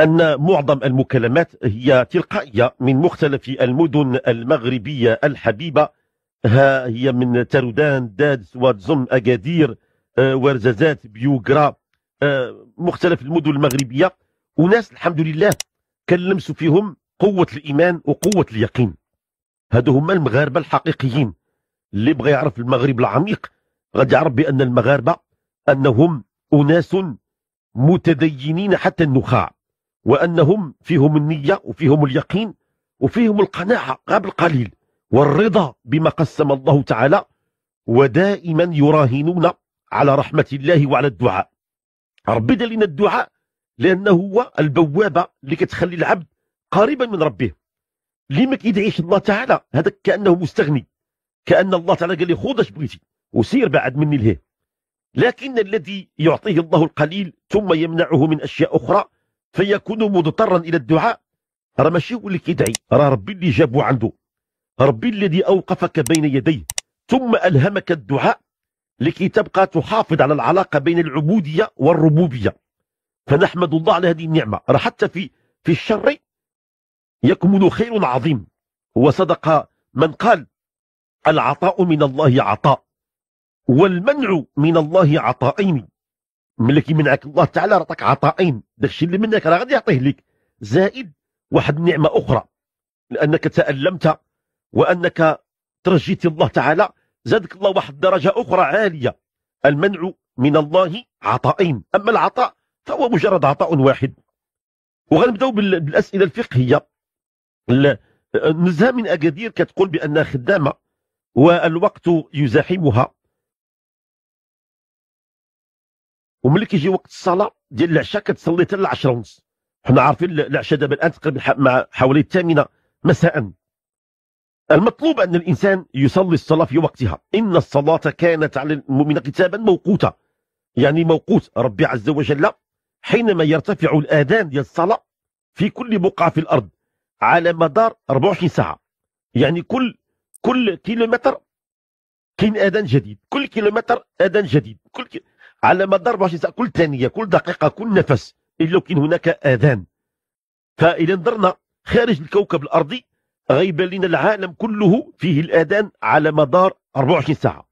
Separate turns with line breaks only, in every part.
أن معظم المكالمات هي تلقائية من مختلف المدن المغربية الحبيبة ها هي من ترودان دادس واتزم أكادير آه، ورزازات بيوغرا آه، مختلف المدن المغربية وناس الحمد لله كنلمس فيهم قوة الإيمان وقوة اليقين هادو هما المغاربة الحقيقيين اللي بغى يعرف المغرب العميق غادي يعرف بأن المغاربة أنهم أناس متدينين حتى النخاع وأنهم فيهم النية وفيهم اليقين وفيهم القناعة قبل قليل والرضا بما قسم الله تعالى ودائما يراهنون على رحمة الله وعلى الدعاء ربي دلنا الدعاء لأنه هو البوابة اللي كتخلي العبد قريبا من ربه اللي ما كيدعيش الله تعالى هذاك كأنه مستغني كأن الله تعالى قال لي خذ اش بغيتي وسير بعد مني لهيه لكن الذي يعطيه الله القليل ثم يمنعه من أشياء أخرى فيكون مضطرا إلى الدعاء راه ماشي هو اللي كيدعي راه ربي اللي جابو عنده ربي الذي أوقفك بين يديه ثم ألهمك الدعاء لكي تبقى تحافظ على العلاقة بين العبودية والربوبية فنحمد الله على هذه النعمة راه حتى في في الشر يكمن خير عظيم وصدق من قال العطاء من الله عطاء والمنع من الله عطائين ملي منعك الله تعالى عطاك عطائين داكشي اللي منك راه غادي يعطيه لك زائد واحد النعمه اخرى لانك تالمت وانك ترجيت الله تعالى زادك الله واحد الدرجه اخرى عاليه المنع من الله عطائين اما العطاء فهو مجرد عطاء واحد وغنبداو بالاسئله الفقهيه نزهه من اكادير كتقول بان خدامه والوقت يزاحمها وملي كيجي وقت الصلاه ديال العشاء كتصلي حتى العشرة 10 ونص حنا عارفين العشاء دابا الان تقريبا مع حوالي الثامنه مساء المطلوب ان الانسان يصلي الصلاه في وقتها ان الصلاه كانت على المؤمن كتابا موقوتا يعني موقوت ربي عز وجل حينما يرتفع الاذان ديال الصلاه في كل بقعه في الارض على مدار 24 ساعه يعني كل كل كيلومتر كاين اذان جديد كل كيلومتر اذان جديد كل كيلومتر على مدار 24 ساعه كل ثانيه كل دقيقه كل نفس الا كان هناك اذان فاذا نظرنا خارج الكوكب الارضي غيب لنا العالم كله فيه الاذان على مدار 24 ساعه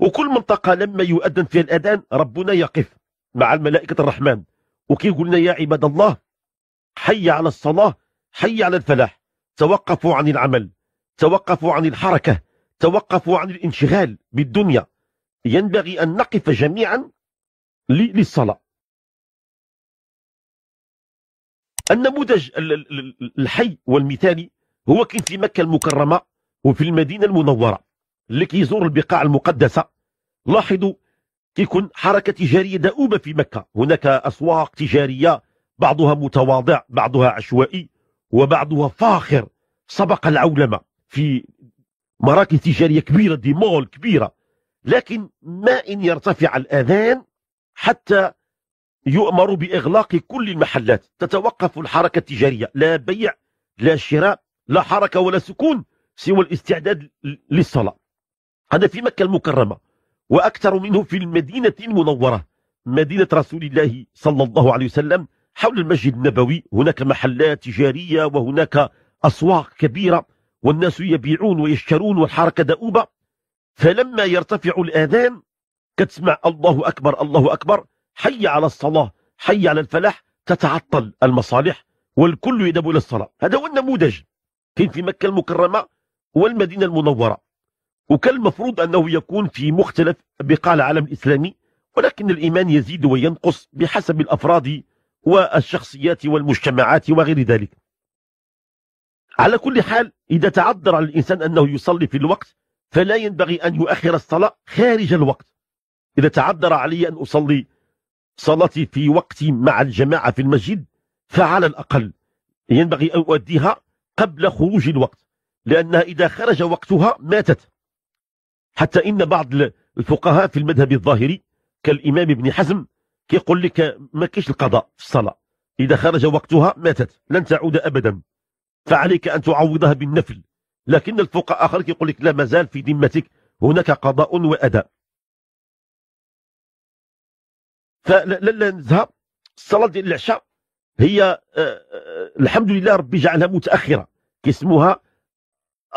وكل منطقه لما يؤذن فيها الاذان ربنا يقف مع الملائكه الرحمن وكيقول لنا يا عباد الله حي على الصلاه حي على الفلاح توقفوا عن العمل توقفوا عن الحركه توقفوا عن الانشغال بالدنيا ينبغي أن نقف جميعا للصلاة النموذج الحي والمثالي هو كاين في مكة المكرمة وفي المدينة المنورة اللي كيزور البقاع المقدسة لاحظوا كيكون حركة تجارية دؤوبة في مكة هناك أسواق تجارية بعضها متواضع بعضها عشوائي وبعضها فاخر سبق العولمة في مراكز تجارية كبيرة دي مول كبيرة لكن ما إن يرتفع الأذان حتى يؤمر بإغلاق كل المحلات تتوقف الحركة التجارية لا بيع لا شراء لا حركة ولا سكون سوى الاستعداد للصلاة هذا في مكة المكرمة وأكثر منه في المدينة المنورة مدينة رسول الله صلى الله عليه وسلم حول المسجد النبوي هناك محلات تجارية وهناك أسواق كبيرة والناس يبيعون ويشترون والحركة دؤوبة فلما يرتفع الآذان كتسمع الله أكبر الله أكبر حي على الصلاة حي على الفلاح تتعطل المصالح والكل يذهب إلى الصلاة هذا هو النموذج كان في مكة المكرمة والمدينة المنورة وكان المفروض أنه يكون في مختلف بقاع العالم الإسلامي ولكن الإيمان يزيد وينقص بحسب الأفراد والشخصيات والمجتمعات وغير ذلك على كل حال إذا تعذر على الإنسان أنه يصلي في الوقت فلا ينبغي أن يؤخر الصلاة خارج الوقت إذا تعذر علي أن أصلي صلاتي في وقتي مع الجماعة في المسجد فعلى الأقل ينبغي أن أؤديها قبل خروج الوقت لأنها إذا خرج وقتها ماتت حتى إن بعض الفقهاء في المذهب الظاهري كالإمام ابن حزم كيقول لك ما كيش القضاء في الصلاة إذا خرج وقتها ماتت لن تعود أبدا فعليك أن تعوضها بالنفل لكن الفقهاء آخر كيقول لك لا مازال في ذمتك هناك قضاء وأداء فلا نزهه الصلاه ديال العشاء هي آه، آه، الحمد لله ربي جعلها متاخره كيسموها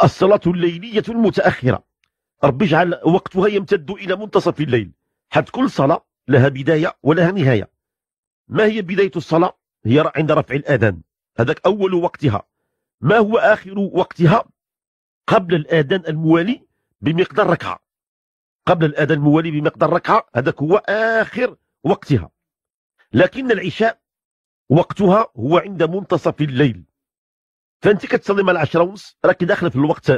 الصلاه الليليه المتاخره ربي جعل وقتها يمتد الى منتصف الليل حد كل صلاه لها بدايه ولها نهايه ما هي بدايه الصلاه هي عند رفع الاذان هذاك اول وقتها ما هو اخر وقتها قبل الاذان الموالي بمقدار ركعه قبل الاذان الموالي بمقدار ركعه هذاك هو اخر وقتها لكن العشاء وقتها هو عند منتصف الليل فانت كتصلي مع العشرة ونص راكي داخله في الوقت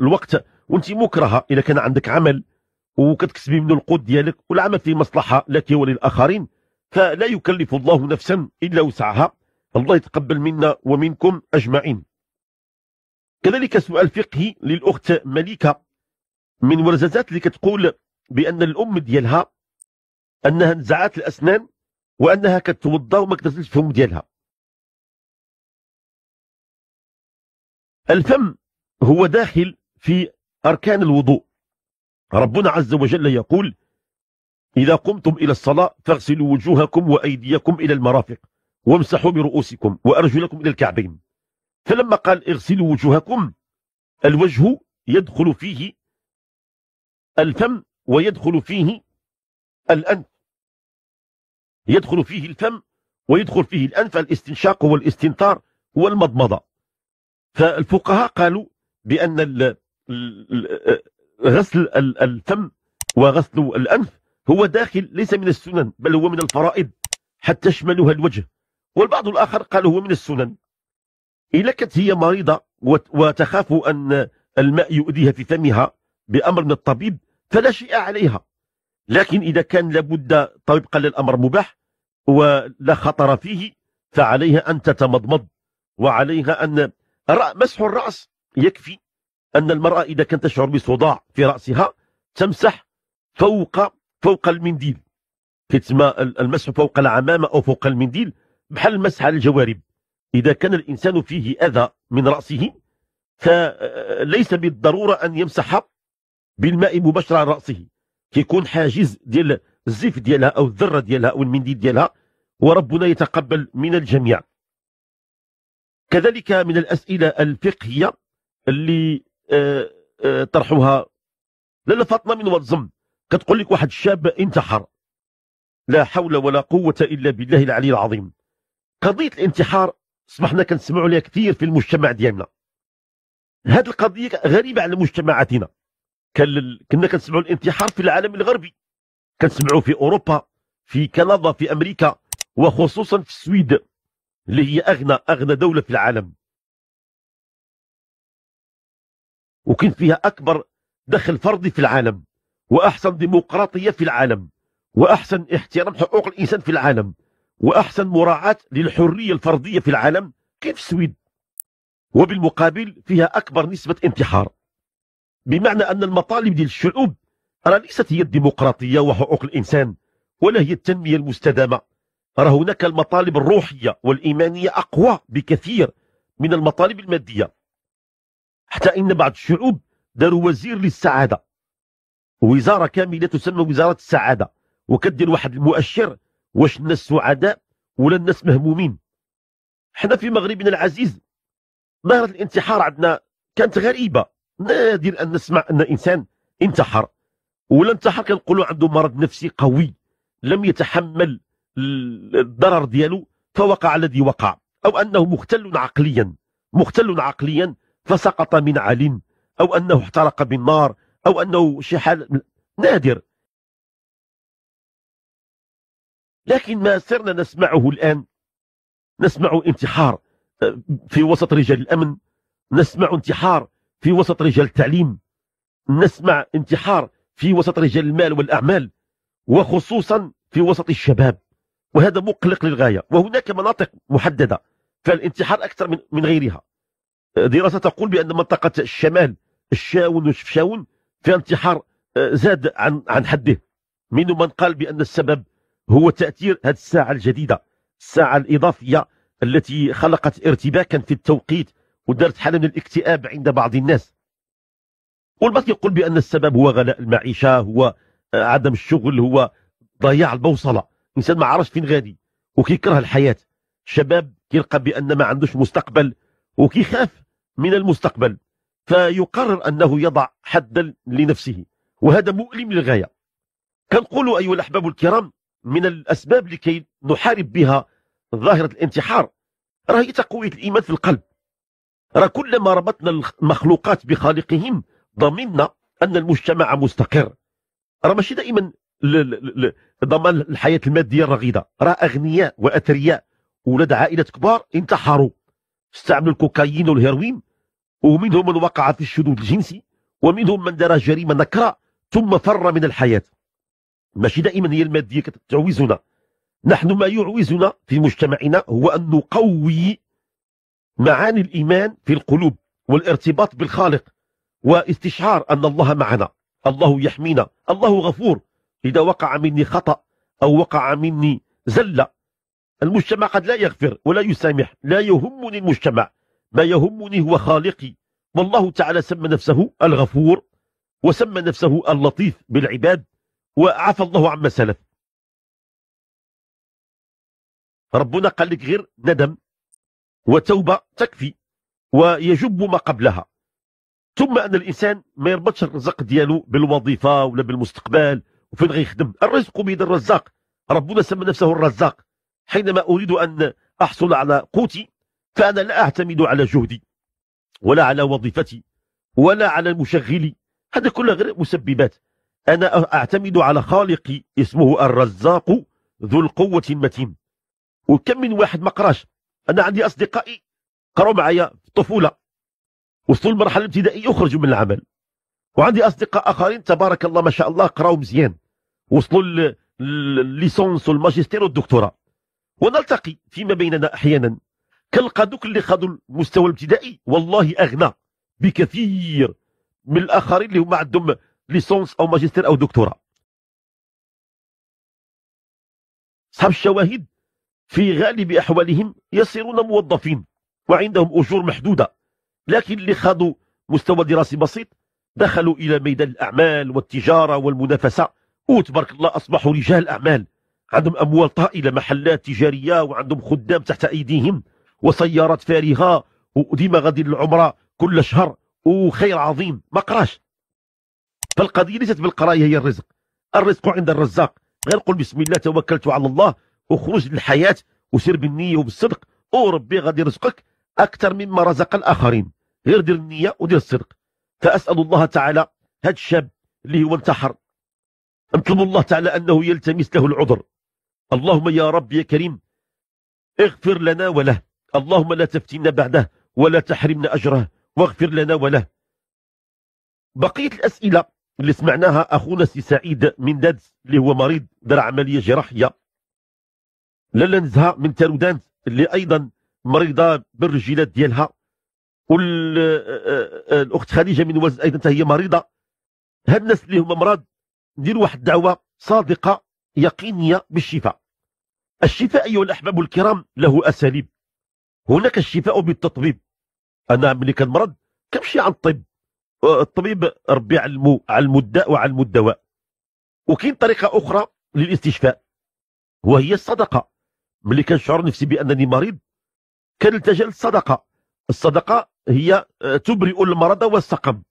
الوقت وانت مكرهه اذا كان عندك عمل وكتكسبي منه القوت ديالك والعمل فيه مصلحه لك وللاخرين فلا يكلف الله نفسا الا وسعها الله يتقبل منا ومنكم اجمعين كذلك سؤال فقهي للاخت مليكه من ورزازات اللي كتقول بان الام ديالها انها نزعات الاسنان وانها كتوضا وما كتغسلش الفم ديالها الفم هو داخل في أركان الوضوء ربنا عز وجل يقول إذا قمتم إلى الصلاة فاغسلوا وجوهكم وأيديكم إلى المرافق وامسحوا برؤوسكم وأرجلكم إلى الكعبين فلما قال اغسلوا وجوهكم الوجه يدخل فيه الفم ويدخل فيه الأنف يدخل فيه الفم ويدخل فيه الأنف الاستنشاق والاستنطار والمضمضة فالفقهاء قالوا بأن غسل الفم وغسل الأنف هو داخل ليس من السنن بل هو من الفرائض حتى يشملها الوجه والبعض الآخر قال هو من السنن إذا كانت هي مريضة وتخاف أن الماء يؤذيها في فمها بأمر من الطبيب فلا شيء عليها لكن إذا كان لابد طبقا للأمر مباح ولا خطر فيه فعليها أن تتمضمض وعليها أن مسح الرأس يكفي أن المرأة إذا كانت تشعر بصداع في رأسها تمسح فوق فوق المنديل كيتسمى المسح فوق العمامة أو فوق المنديل بحال المسح على الجوارب إذا كان الإنسان فيه أذى من رأسه فليس بالضرورة أن يمسح بالماء مباشرة عن رأسه كيكون حاجز ديال الزيف ديالها او الذره ديالها او المنديل ديالها وربنا يتقبل من الجميع كذلك من الاسئله الفقهيه اللي آه، آه، طرحوها لالا فاطمه من والزم كتقول لك واحد الشاب انتحر لا حول ولا قوه الا بالله العلي العظيم قضيه الانتحار اصبحنا كنسمعوا عليها كثير في المجتمع ديالنا هذه القضيه غريبه على مجتمعاتنا كان كنا كنسمعوا الانتحار في العالم الغربي كنسمعوا في اوروبا في كندا في امريكا وخصوصا في السويد اللي هي اغنى اغنى دوله في العالم وكان فيها اكبر دخل فردي في العالم واحسن ديمقراطيه في العالم واحسن احترام حقوق الانسان في العالم واحسن مراعاه للحريه الفرديه في العالم كيف السويد وبالمقابل فيها اكبر نسبه انتحار بمعنى أن المطالب ديال الشعوب راه ليست هي الديمقراطية وحقوق الإنسان ولا هي التنمية المستدامة راه هناك المطالب الروحية والإيمانية أقوى بكثير من المطالب المادية حتى إن بعض الشعوب داروا وزير للسعادة وزارة كاملة تسمى وزارة السعادة وكدير واحد المؤشر واش الناس سعداء ولا الناس مهمومين حنا في مغربنا العزيز ظاهرة الانتحار عندنا كانت غريبة نادر أن نسمع أن إنسان انتحر ولا انتحر كنقولوا عنده مرض نفسي قوي لم يتحمل الضرر ديالو فوقع الذي وقع أو أنه مختل عقليا مختل عقليا فسقط من علم أو أنه احترق بالنار أو أنه شي حال نادر لكن ما صرنا نسمعه الآن نسمع انتحار آه، في وسط رجال الأمن نسمع انتحار في وسط رجال التعليم نسمع انتحار في وسط رجال المال والأعمال وخصوصا في وسط الشباب وهذا مقلق للغاية وهناك مناطق محددة فالانتحار أكثر من, من غيرها دراسة تقول بأن منطقة الشمال الشاون وشفشاون فيها انتحار آه، زاد عن عن حده من من قال بأن السبب هو تأثير هذه الساعة الجديدة الساعة الإضافية التي خلقت ارتباكا في التوقيت ودارت حالة من الاكتئاب عند بعض الناس والبعض يقول بأن السبب هو غلاء المعيشة هو آه، عدم الشغل هو ضياع البوصلة إنسان ما عرفش فين غادي وكيكره الحياة شباب كيلقى بأن ما عندوش مستقبل وكيخاف من المستقبل فيقرر أنه يضع حدا لنفسه وهذا مؤلم للغاية كنقول أيها الأحباب الكرام من الأسباب لكي نحارب بها ظاهرة الانتحار راهي تقوية الإيمان في القلب راه كلما ربطنا المخلوقات بخالقهم ضمننا أن المجتمع مستقر راه ماشي دائما ضمان الحياة المادية الرغيدة راه أغنياء وأثرياء ولاد عائلات كبار انتحروا استعملوا الكوكايين والهيروين ومنهم من وقع في الشذوذ الجنسي ومنهم من دار جريمة نكرة ثم فر من الحياة ماشي دائما هي المادية تعوزنا نحن ما يعوزنا في مجتمعنا هو أن نقوي معاني الإيمان في القلوب والارتباط بالخالق واستشعار أن الله معنا الله يحمينا الله غفور إذا وقع مني خطأ أو وقع مني زلة المجتمع قد لا يغفر ولا يسامح لا يهمني المجتمع ما يهمني هو خالقي والله تعالى سمى نفسه الغفور وسمى نفسه اللطيف بالعباد وعفى الله عما سلف ربنا قال لك غير ندم وتوبة تكفي ويجب ما قبلها ثم أن الإنسان ما يربطش الرزق ديالو بالوظيفة ولا بالمستقبل وفين غيخدم الرزق بيد الرزاق ربنا سمى نفسه الرزاق حينما أريد أن أحصل على قوتي فأنا لا أعتمد على جهدي ولا على وظيفتي ولا على المشغلي هذا كله غير مسببات أنا أعتمد على خالقي اسمه الرزاق ذو القوة المتين وكم من واحد ما قراش أنا عندي أصدقائي قروا معايا في الطفولة وصلوا للمرحلة الابتدائية وخرجوا من العمل وعندي أصدقاء آخرين تبارك الله ما شاء الله قراوا مزيان وصلوا الليسونس والماجستير والدكتوراه ونلتقي فيما بيننا أحيانا كنلقى دوك اللي خدوا المستوى الابتدائي والله أغنى بكثير من الآخرين اللي هما عندهم ليسونس أو ماجستير أو دكتوراه صحاب الشواهد في غالب أحوالهم يصيرون موظفين وعندهم أجور محدودة لكن اللي خاضوا مستوى دراسي بسيط دخلوا إلى ميدان الأعمال والتجارة والمنافسة وتبارك الله أصبحوا رجال أعمال عندهم أموال طائلة محلات تجارية وعندهم خدام تحت أيديهم وسيارات فارهة وديما غادي للعمرة كل شهر وخير عظيم ما قراش فالقضية ليست بالقراية هي الرزق الرزق عند الرزاق غير قل بسم الله توكلت على الله وخرج للحياة وسير بالنية وبالصدق وربي غادي يرزقك أكثر مما رزق الآخرين غير دير النية ودير الصدق فأسأل الله تعالى هذا الشاب اللي هو انتحر نطلب الله تعالى أنه يلتمس له العذر اللهم يا رب يا كريم اغفر لنا وله اللهم لا تفتنا بعده ولا تحرمنا أجره واغفر لنا وله بقية الأسئلة اللي سمعناها أخونا سي سعيد من دادس اللي هو مريض دار عملية جراحية لالا نزهة من تالودانت اللي ايضا مريضه بالرجيلات ديالها والاخت آه، آه، آه، خديجه من وزن ايضا هي مريضه هاد الناس اللي هما مرض نديروا واحد الدعوه صادقه يقينيه بالشفاء الشفاء ايها الاحباب الكرام له اساليب هناك الشفاء بالتطبيب انا ملي كنمرض كنمشي عند الطب الطبيب ربي علمو علمو المداء وعلمو الدواء وكاين طريقه اخرى للاستشفاء وهي الصدقه ملي كنشعر نفسي بانني مريض كنلتجا للصدقه الصدقه هي آه، تبرئ المرض والسقم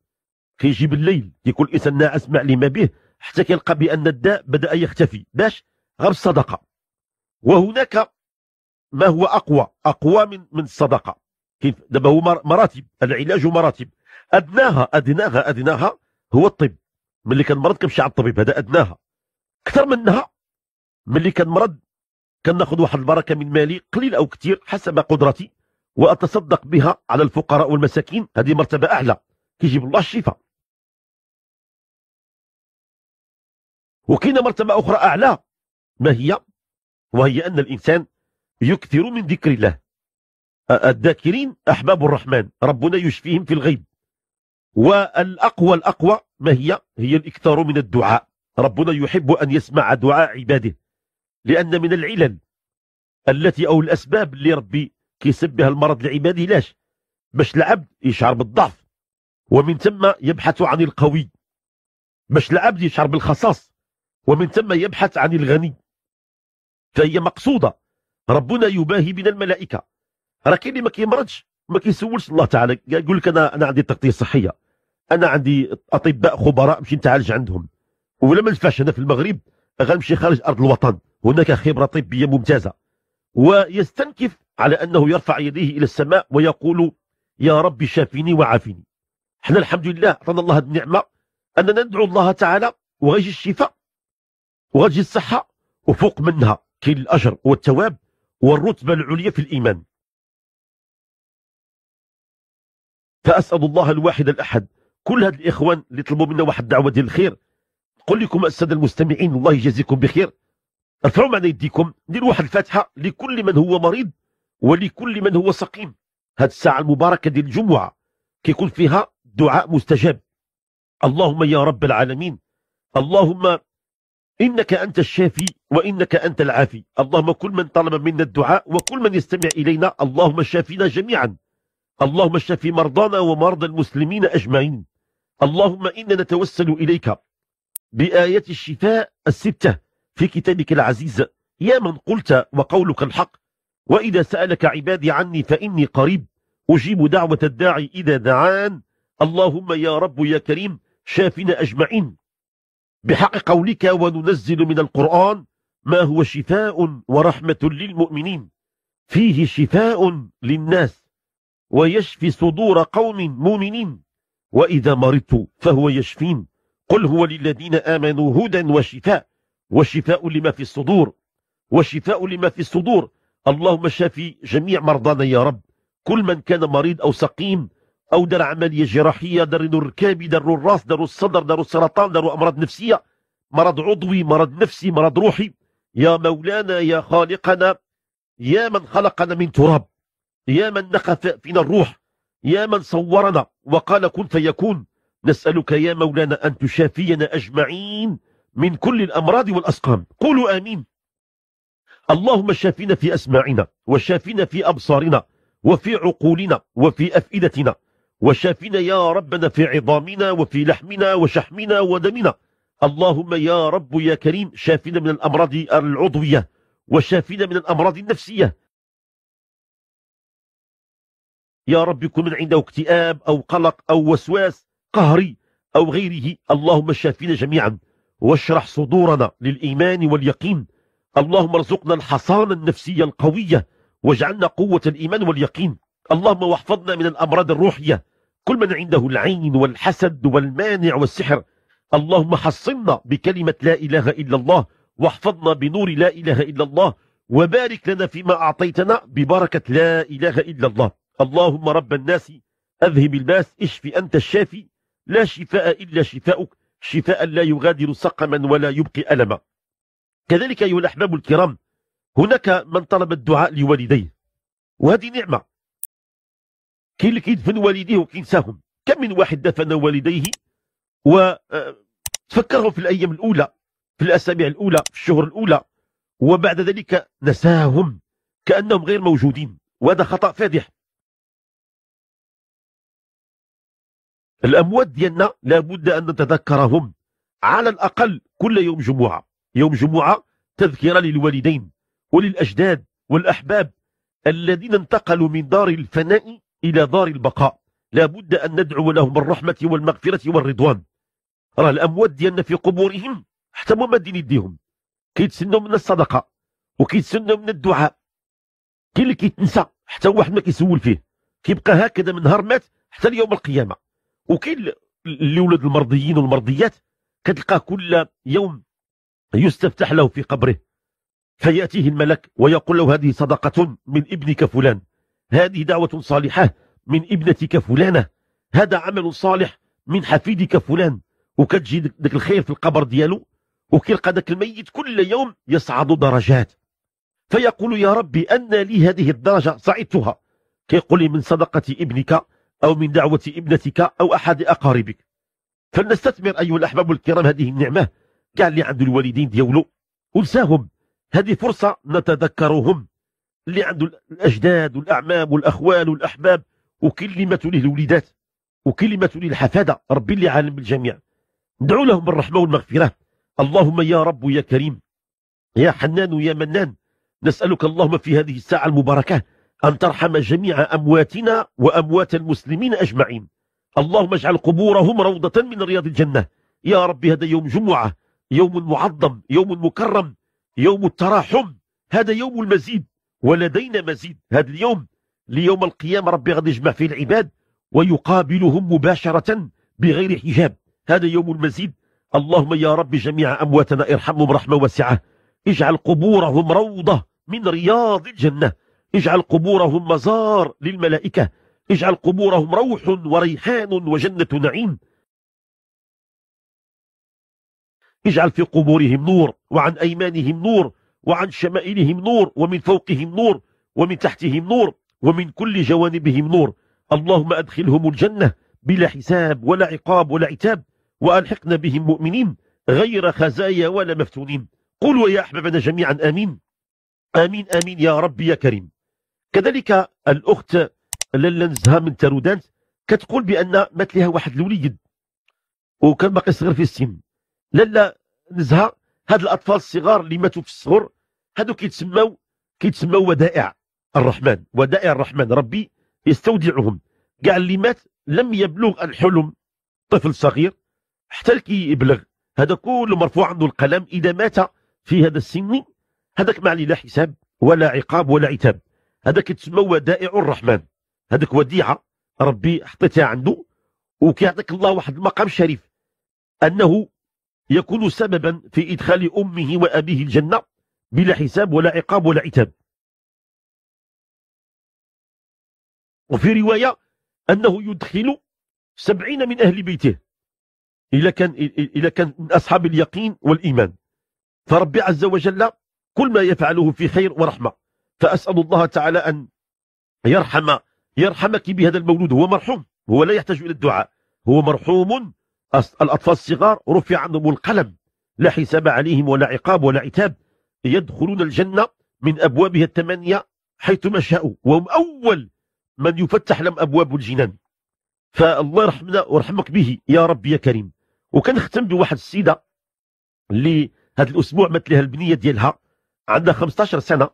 كيجي بالليل كيكون الانسان ناعس ما ما به حتى كيلقى بان الداء بدا يختفي باش غير الصدقه وهناك ما هو اقوى اقوى من من الصدقه كيف دابا هو مراتب العلاج مراتب ادناها ادناها ادناها هو الطب ملي كنمرض كنمشي على الطبيب هذا ادناها اكثر منها ملي كنمرض كناخذ واحد البركة من مالي قليل أو كثير حسب قدرتي وأتصدق بها على الفقراء والمساكين هذه مرتبة أعلى كيجيب الله الشفاء وكاينه مرتبة أخرى أعلى ما هي وهي أن الإنسان يكثر من ذكر الله الذاكرين أحباب الرحمن ربنا يشفيهم في الغيب والأقوى الأقوى ما هي هي الإكثار من الدعاء ربنا يحب أن يسمع دعاء عباده لأن من العلل التي أو الأسباب اللي ربي كيسب بها المرض لعباده لاش باش العبد يشعر بالضعف ومن ثم يبحث عن القوي باش العبد يشعر بالخصاص ومن ثم يبحث عن الغني فهي مقصودة ربنا يباهي بنا الملائكة راه كاين اللي ما كيمرضش ما كيسولش الله تعالى يقول لك انا انا عندي تغطيه صحيه انا عندي اطباء خبراء نمشي نتعالج عندهم ولا ما هنا في المغرب غنمشي خارج ارض الوطن هناك خبرة طبية ممتازة ويستنكف على أنه يرفع يديه إلى السماء ويقول يا رب شافيني وعافيني احنا الحمد لله أعطانا الله النعمة أننا ندعو الله تعالى وغيجي الشفاء وغيجي الصحة وفوق منها كاين الأجر والتواب والرتبة العليا في الإيمان فأسأل الله الواحد الأحد كل هاد الإخوان اللي طلبوا منا واحد الدعوة ديال الخير قل لكم السادة المستمعين الله يجازيكم بخير ارفعوا معنا يديكم نديروا واحد الفاتحه لكل من هو مريض ولكل من هو سقيم هذه الساعه المباركه ديال الجمعه كيكون فيها دعاء مستجاب اللهم يا رب العالمين اللهم إنك أنت الشافي وإنك أنت العافي اللهم كل من طلب منا الدعاء وكل من يستمع إلينا اللهم شافينا جميعا اللهم شافي مرضانا ومرضى المسلمين أجمعين اللهم إنا نتوسل إليك بآية الشفاء الستة في كتابك العزيز يا من قلت وقولك الحق وإذا سألك عبادي عني فإني قريب أجيب دعوة الداعي إذا دعان اللهم يا رب يا كريم شافنا أجمعين بحق قولك وننزل من القرآن ما هو شفاء ورحمة للمؤمنين فيه شفاء للناس ويشفي صدور قوم مؤمنين وإذا مرضت فهو يشفين قل هو للذين آمنوا هدى وشفاء وشفاء لما في الصدور وشفاء لما في الصدور اللهم شافي جميع مرضانا يا رب كل من كان مريض أو سقيم أو در عملية جراحية در نور الكابي در الراس در الصدر در السرطان در أمراض نفسية مرض عضوي مرض نفسي مرض روحي يا مولانا يا خالقنا يا من خلقنا من تراب يا من نقف فينا الروح يا من صورنا وقال كن فيكون نسألك يا مولانا أن تشافينا أجمعين من كل الأمراض والأسقام قولوا آمين اللهم شافينا في أسماعنا وشافينا في أبصارنا وفي عقولنا وفي أفئدتنا وشافينا يا ربنا في عظامنا وفي لحمنا وشحمنا ودمنا اللهم يا رب يا كريم شافينا من الأمراض العضوية وشافينا من الأمراض النفسية يا رب يكون من عنده اكتئاب أو قلق أو وسواس قهري أو غيره اللهم شافينا جميعا واشرح صدورنا للإيمان واليقين اللهم ارزقنا الحصانة النفسية القوية واجعلنا قوة الإيمان واليقين اللهم واحفظنا من الأمراض الروحية كل من عنده العين والحسد والمانع والسحر اللهم حصنا بكلمة لا إله إلا الله واحفظنا بنور لا إله إلا الله وبارك لنا فيما أعطيتنا ببركة لا إله إلا الله اللهم رب الناس أذهب الباس اشف أنت الشافي لا شفاء إلا شفاؤك شفاء لا يغادر سقما ولا يبقي ألما كذلك أيها الأحباب الكرام هناك من طلب الدعاء لوالديه وهذه نعمة كاين اللي كيدفن والديه وكينساهم كم من واحد دفن والديه وتفكره آه، في الأيام الأولى في الأسابيع الأولى في الشهور الأولى وبعد ذلك نساهم كأنهم غير موجودين وهذا خطأ فادح الأموات ديالنا لابد أن نتذكرهم على الأقل كل يوم جمعة يوم جمعة تذكرة للوالدين وللأجداد والأحباب الذين انتقلوا من دار الفناء إلى دار البقاء لابد أن ندعو لهم الرحمة والمغفرة والرضوان راه الأموات ديالنا في قبورهم حتى ما مادين يديهم كيتسنوا من الصدقة وكيتسنوا من الدعاء كاين اللي كيتنسى حتى واحد ما كيسول فيه كيبقى هكذا من نهار مات حتى ليوم القيامة وكاين اللي ولد المرضيين والمرضيات كتلقاه كل يوم يستفتح له في قبره فيأتيه الملك ويقول له هذه صدقة من ابنك فلان هذه دعوة صالحة من ابنتك فلانة هذا عمل صالح من حفيدك فلان وكتجي ذاك الخير في القبر ديالو وكيلقى ذاك الميت كل يوم يصعد درجات فيقول يا ربي أن لي هذه الدرجة صعدتها كيقول لي من صدقة ابنك أو من دعوة ابنتك أو أحد أقاربك فلنستثمر أيها الأحباب الكرام هذه النعمة كاع اللي عنده الوالدين ديولو ونساهم هذه فرصة نتذكرهم اللي عنده الأجداد والأعمام والأخوال والأحباب وكلمة له الوليدات وكلمة له الحفادة ربي اللي عالم الجميع ندعو لهم بالرحمة والمغفرة اللهم يا رب يا كريم يا حنان يا منان نسألك اللهم في هذه الساعة المباركة أن ترحم جميع أمواتنا وأموات المسلمين أجمعين اللهم اجعل قبورهم روضة من رياض الجنة يا رب هذا يوم جمعة يوم معظم يوم مكرم يوم التراحم هذا يوم المزيد ولدينا مزيد هذا اليوم ليوم القيامة ربي غادي يجمع فيه العباد ويقابلهم مباشرة بغير حجاب هذا يوم المزيد اللهم يا رب جميع أمواتنا ارحمهم رحمة واسعة اجعل قبورهم روضة من رياض الجنة اجعل قبورهم مزار للملائكة اجعل قبورهم روح وريحان وجنة نعيم اجعل في قبورهم نور وعن أيمانهم نور وعن شمائلهم نور ومن فوقهم نور ومن تحتهم نور ومن كل جوانبهم نور اللهم أدخلهم الجنة بلا حساب ولا عقاب ولا عتاب وألحقنا بهم مؤمنين غير خزايا ولا مفتونين قلوا يا أحبابنا جميعا آمين آمين آمين يا ربي يا كريم كذلك الأخت نزهه من تارودانت كتقول بأن مات لها واحد الوليد وكان باقي صغير في السن لالا نزهه هاد الاطفال الصغار اللي ماتوا في الصغر هادو كيتسموا كيتسموا ودائع الرحمن ودائع الرحمن ربي يستودعهم كاع اللي مات لم يبلغ الحلم طفل صغير حتى كي يبلغ هذا كله مرفوع عنده القلم اذا مات في هذا السن هذاك ما عليه لا حساب ولا عقاب ولا عتاب هذاك كيتسمى ودائع الرحمن هذاك وديعة ربي حطيتها عنده وكيعطيك الله واحد المقام شريف أنه يكون سببا في إدخال أمه وأبيه الجنة بلا حساب ولا عقاب ولا عتاب وفي رواية أنه يدخل سبعين من أهل بيته إذا كان, إذا كان من أصحاب اليقين والإيمان فربي عز وجل كل ما يفعله في خير ورحمة فأسأل الله تعالى أن يرحم يرحمك بهذا المولود هو مرحوم هو لا يحتاج إلى الدعاء هو مرحوم الأطفال الصغار رفع عنهم القلم لا حساب عليهم ولا عقاب ولا عتاب يدخلون الجنة من أبوابها الثمانية حيثما شاءوا وهم أول من يفتح لهم أبواب الجنان فالله يرحمنا ويرحمك به يا ربي يا كريم وكنختم بواحد السيدة اللي هذا الأسبوع مات لها البنية ديالها عندها 15 سنة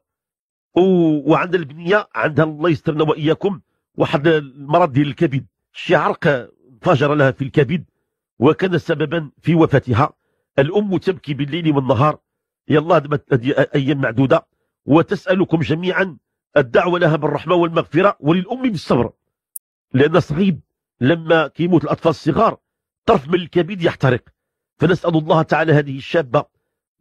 وعند البنيه عندها الله يسترنا واياكم واحد المرض ديال الكبد عرق انفجر لها في الكبد وكان سببا في وفاتها الام تبكي بالليل والنهار يلا ايام معدوده وتسالكم جميعا الدعوه لها بالرحمه والمغفره وللام بالصبر لان صعيب لما كيموت الاطفال الصغار طرف من الكبد يحترق فنسال الله تعالى هذه الشابه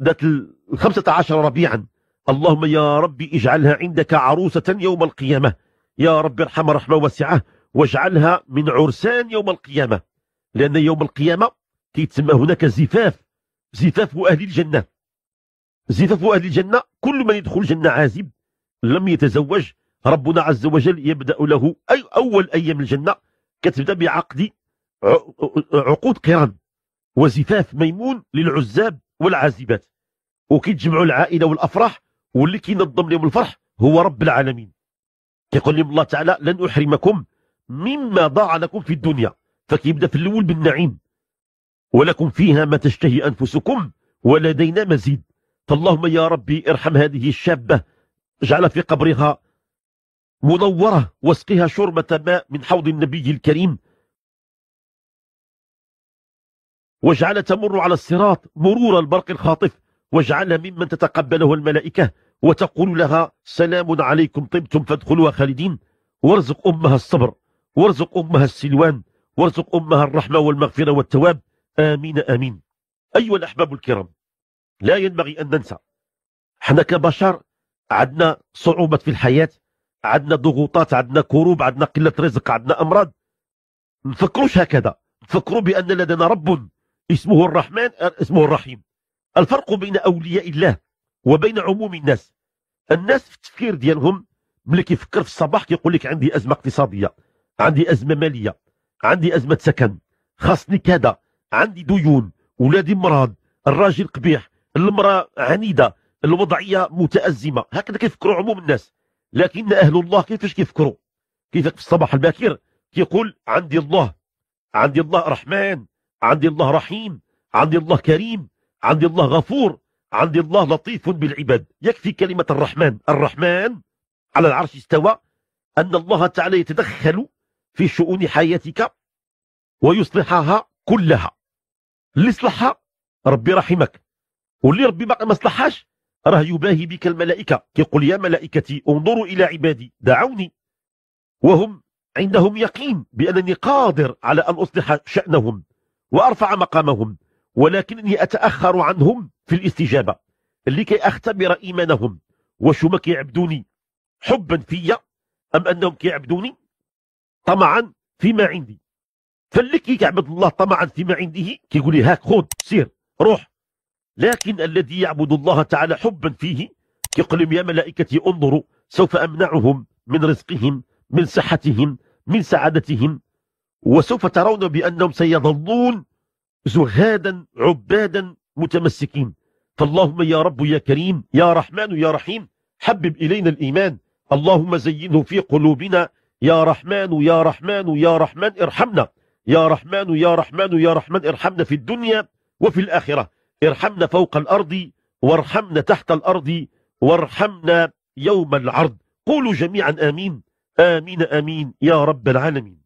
ذات ال 15 ربيعا اللهم يا رب اجعلها عندك عروسة يوم القيامة يا رب ارحم رحمة واسعة واجعلها من عرسان يوم القيامة لأن يوم القيامة كيتسمى هناك زفاف زفاف أهل الجنة زفاف أهل الجنة كل من يدخل الجنة عازب لم يتزوج ربنا عز وجل يبدأ له أي أول أيام الجنة كتبدأ بعقد عقود قران وزفاف ميمون للعزاب والعازبات وكيتجمعوا العائلة والأفراح واللي كينظم لهم الفرح هو رب العالمين كيقول لهم الله تعالى لن أحرمكم مما ضاع لكم في الدنيا فكيبدا في الأول بالنعيم ولكم فيها ما تشتهي أنفسكم ولدينا مزيد فاللهم يا ربي ارحم هذه الشابة اجعل في قبرها منورة واسقها شربة ماء من حوض النبي الكريم واجعل تمر على الصراط مرور البرق الخاطف واجعل ممن تتقبله الملائكة وتقول لها سلام عليكم طبتم فادخلوها خالدين وارزق أمها الصبر وارزق أمها السلوان وارزق أمها الرحمة والمغفرة والتواب آمين آمين أيها الأحباب الكرام لا ينبغي أن ننسى احنا كبشر عندنا صعوبة في الحياة عندنا ضغوطات عندنا كروب عندنا قلة رزق عندنا أمراض نفكروش هكذا نفكروا بأن لدينا رب اسمه الرحمن اسمه الرحيم الفرق بين أولياء الله وبين عموم الناس الناس في التفكير ديالهم ملي كيفكر في الصباح كيقول لك عندي أزمة اقتصادية عندي أزمة مالية عندي أزمة سكن خاصني كذا عندي ديون ولادي مراض الراجل قبيح المرأة عنيدة الوضعية متأزمة هكذا كيفكروا عموم الناس لكن أهل الله كيفاش كيفكروا كيف في الصباح الباكر كيقول عندي الله عندي الله رحمن عندي الله رحيم عندي الله كريم عندي الله غفور عندي الله لطيف بالعباد يكفي كلمة الرحمن الرحمن على العرش استوى أن الله تعالى يتدخل في شؤون حياتك ويصلحها كلها اللي صلحها ربي رحمك واللي ربي ما صلحهاش راه يباهي بك الملائكة كيقول يا ملائكتي انظروا إلى عبادي دعوني وهم عندهم يقين بأنني قادر على أن أصلح شأنهم وأرفع مقامهم ولكنني أتأخر عنهم في الاستجابة لكي أختبر إيمانهم واش هما كيعبدوني حبا فيا أم أنهم كيعبدوني طمعا فيما عندي فاللي كيعبد الله طمعا فيما عنده كيقول لي هاك خذ سير روح لكن الذي يعبد الله تعالى حبا فيه كيقلم يا ملائكتي انظروا سوف أمنعهم من رزقهم من صحتهم من سعادتهم وسوف ترون بأنهم سيظلون زهادا عبادا متمسكين فاللهم يا رب يا كريم يا رحمن يا رحيم حبب إلينا الإيمان اللهم زينه في قلوبنا يا رحمن يا رحمن يا رحمن ارحمنا يا رحمن يا رحمن يا رحمن ارحمنا في الدنيا وفي الآخرة ارحمنا فوق الأرض وارحمنا تحت الأرض وارحمنا يوم العرض قولوا جميعا آمين آمين آمين يا رب العالمين